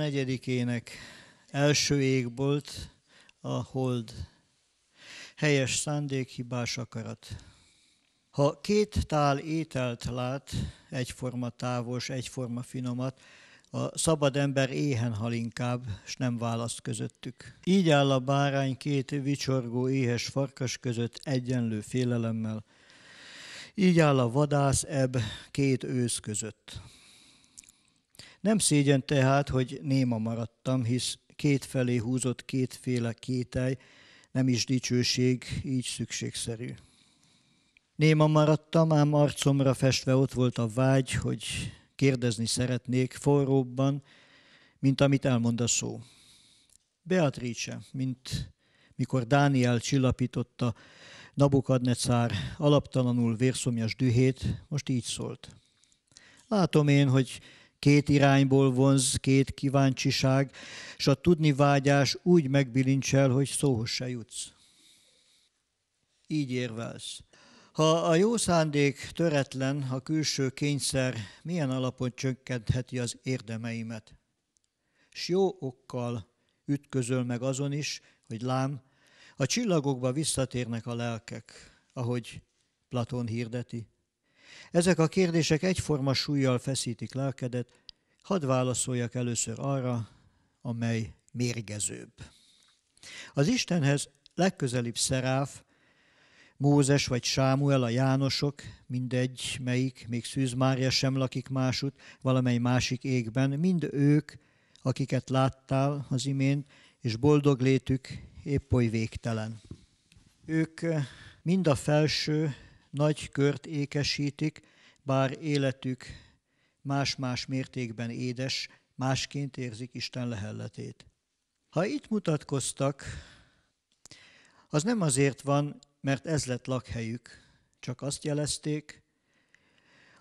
negyedikének első égbolt, a hold. Helyes szándék, hibás akarat. Ha két tál ételt lát, egyforma távos, egyforma finomat, a szabad ember éhen hal inkább, s nem választ közöttük. Így áll a bárány két vicsorgó éhes farkas között egyenlő félelemmel. Így áll a vadász ebb két ősz között. Nem szégyen tehát, hogy néma maradtam, hisz kétfelé húzott kétféle kételj, nem is dicsőség, így szükségszerű. Néma maradtam, ám arcomra festve ott volt a vágy, hogy kérdezni szeretnék forróbban, mint amit elmond a szó. Beatrice, mint mikor Dániel csillapította Nabukadnecár alaptalanul vérszomjas dühét, most így szólt. Látom én, hogy két irányból vonz, két kíváncsiság, és a tudni vágyás úgy megbilincsel, hogy szóhoz se jutsz. Így érvelsz. Ha a jó szándék töretlen, a külső kényszer milyen alapon csökkentheti az érdemeimet? S jó okkal ütközöl meg azon is, hogy lám, a csillagokba visszatérnek a lelkek, ahogy Platón hirdeti. Ezek a kérdések egyforma súlyjal feszítik lelkedet, hadd válaszoljak először arra, amely mérgezőbb. Az Istenhez legközelibb szeráf, Mózes vagy Sámuel, a Jánosok, mindegy, melyik, még Szűz Mária sem lakik másút, valamely másik égben, mind ők, akiket láttál az imént, és boldog létük épp oly végtelen. Ők eh, mind a felső, nagy kört ékesítik, bár életük más-más mértékben édes, másként érzik Isten lehelletét. Ha itt mutatkoztak, az nem azért van, mert ez lett lakhelyük, csak azt jelezték,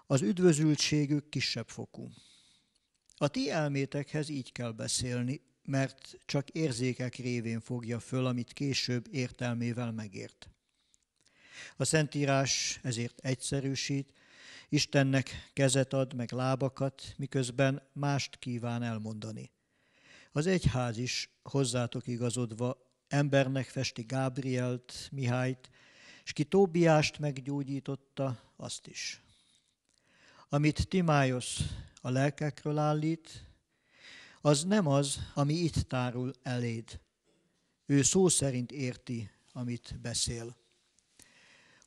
az üdvözültségük kisebb fokú. A ti elmétekhez így kell beszélni, mert csak érzékek révén fogja föl, amit később értelmével megért. A Szentírás ezért egyszerűsít, Istennek kezet ad, meg lábakat, miközben mást kíván elmondani. Az egyház is hozzátok igazodva embernek festi Gábrielt, Mihályt, és ki Tóbiást meggyógyította, azt is. Amit Timájosz a lelkekről állít, az nem az, ami itt tárul eléd. Ő szó szerint érti, amit beszél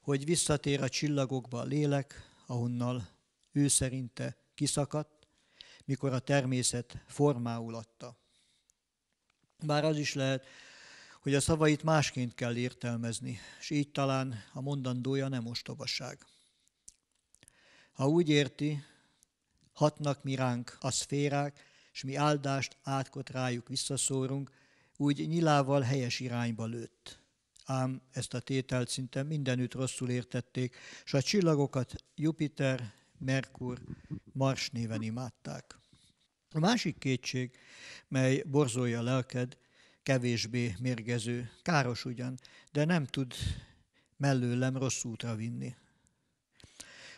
hogy visszatér a csillagokba a lélek, ahonnal ő szerinte kiszakadt, mikor a természet formául adta. Bár az is lehet, hogy a szavait másként kell értelmezni, és így talán a mondandója nem ostobaság. Ha úgy érti, hatnak mi ránk a szférák, és mi áldást átkot rájuk visszaszórunk, úgy nyilával helyes irányba lőtt ám ezt a tételt szinte mindenütt rosszul értették, és a csillagokat Jupiter, Merkur, Mars néven imádták. A másik kétség, mely borzolja a lelked, kevésbé mérgező, káros ugyan, de nem tud mellőlem rossz útra vinni.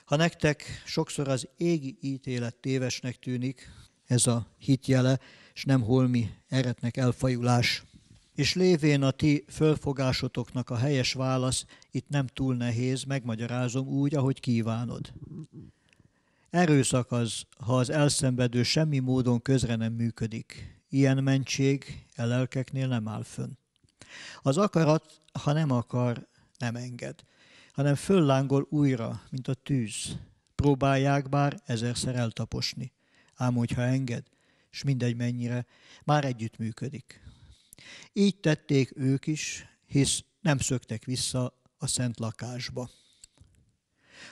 Ha nektek sokszor az égi ítélet tévesnek tűnik, ez a hitjele, és nem holmi eretnek elfajulás, és lévén a ti fölfogásotoknak a helyes válasz itt nem túl nehéz, megmagyarázom úgy, ahogy kívánod. Erőszak az, ha az elszenvedő semmi módon közre nem működik. Ilyen mentség e lelkeknél nem áll fönn. Az akarat, ha nem akar, nem enged, hanem föllángol újra, mint a tűz. Próbálják bár ezerszer eltaposni. Ám hogyha enged, és mindegy mennyire, már együtt működik. Így tették ők is, hisz nem szöktek vissza a szent lakásba.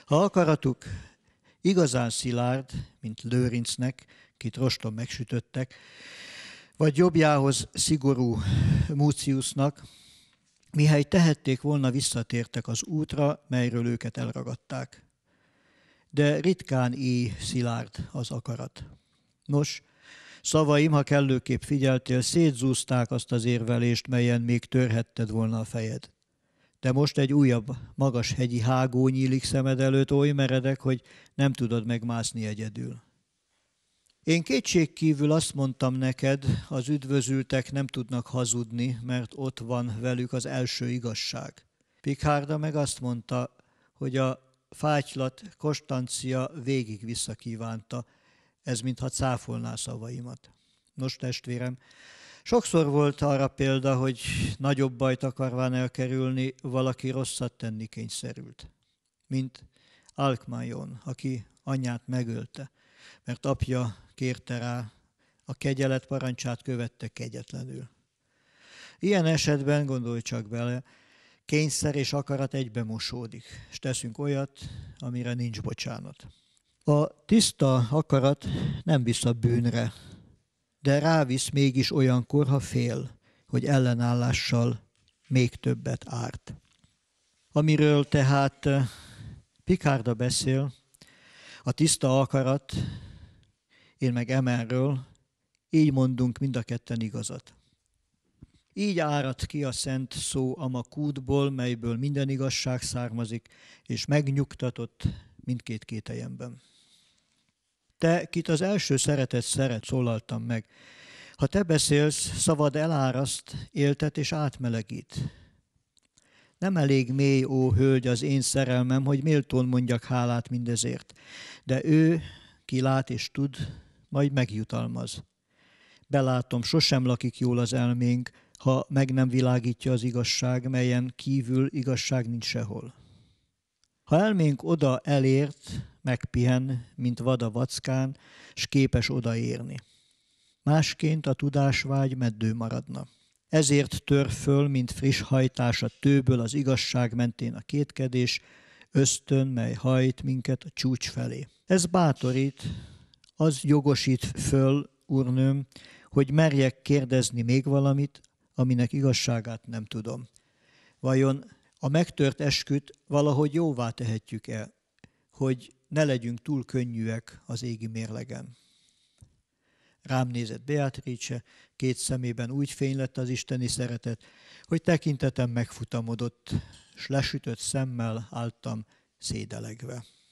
Ha akaratuk igazán szilárd, mint Lőrincnek, kit roston megsütöttek, vagy jobbjához szigorú Múciusnak, mihely tehették volna, visszatértek az útra, melyről őket elragadták. De ritkán így szilárd az akarat. Nos, Szavaim, ha kellőképp figyeltél, szétzúzták azt az érvelést, melyen még törhetted volna a fejed. De most egy újabb, magas hegyi hágó nyílik szemed előtt, oly meredek, hogy nem tudod megmászni egyedül. Én kétség kívül azt mondtam neked, az üdvözültek nem tudnak hazudni, mert ott van velük az első igazság. Pikhárda meg azt mondta, hogy a fátylat Kostancia végig visszakívánta, ez mintha cáfolná szavaimat. Nos, testvérem, sokszor volt arra példa, hogy nagyobb bajt akarván elkerülni, valaki rosszat tenni kényszerült. Mint Alkmajon, aki anyját megölte, mert apja kérte rá, a kegyelet parancsát követte kegyetlenül. Ilyen esetben, gondolj csak bele, kényszer és akarat egybe mosódik, és teszünk olyat, amire nincs bocsánat. A tiszta akarat nem visz a bűnre, de rávisz mégis olyankor, ha fél, hogy ellenállással még többet árt. Amiről tehát eh, Pikárda beszél, a tiszta akarat, én meg emelről, így mondunk mind a ketten igazat. Így árad ki a szent szó ama kútból, melyből minden igazság származik, és megnyugtatott mindkét kételjemben. Te, kit az első szeretet szeret, szólaltam meg. Ha te beszélsz, szavad eláraszt, éltet és átmelegít. Nem elég mély, ó hölgy, az én szerelmem, hogy méltón mondjak hálát mindezért. De ő, ki lát és tud, majd megjutalmaz. Belátom, sosem lakik jól az elménk, ha meg nem világítja az igazság, melyen kívül igazság nincs sehol. Ha elménk oda elért, megpihen, mint vad a vackán, s képes odaérni. Másként a tudásvágy meddő maradna. Ezért tör föl, mint friss hajtás a tőből az igazság mentén a kétkedés, ösztön, mely hajt minket a csúcs felé. Ez bátorít, az jogosít föl, úrnőm, hogy merjek kérdezni még valamit, aminek igazságát nem tudom. Vajon a megtört esküt valahogy jóvá tehetjük e hogy ne legyünk túl könnyűek az égi mérlegen. Rám nézett Beatrice, két szemében úgy fény lett az isteni szeretet, hogy tekintetem megfutamodott, s lesütött szemmel álltam szédelegve.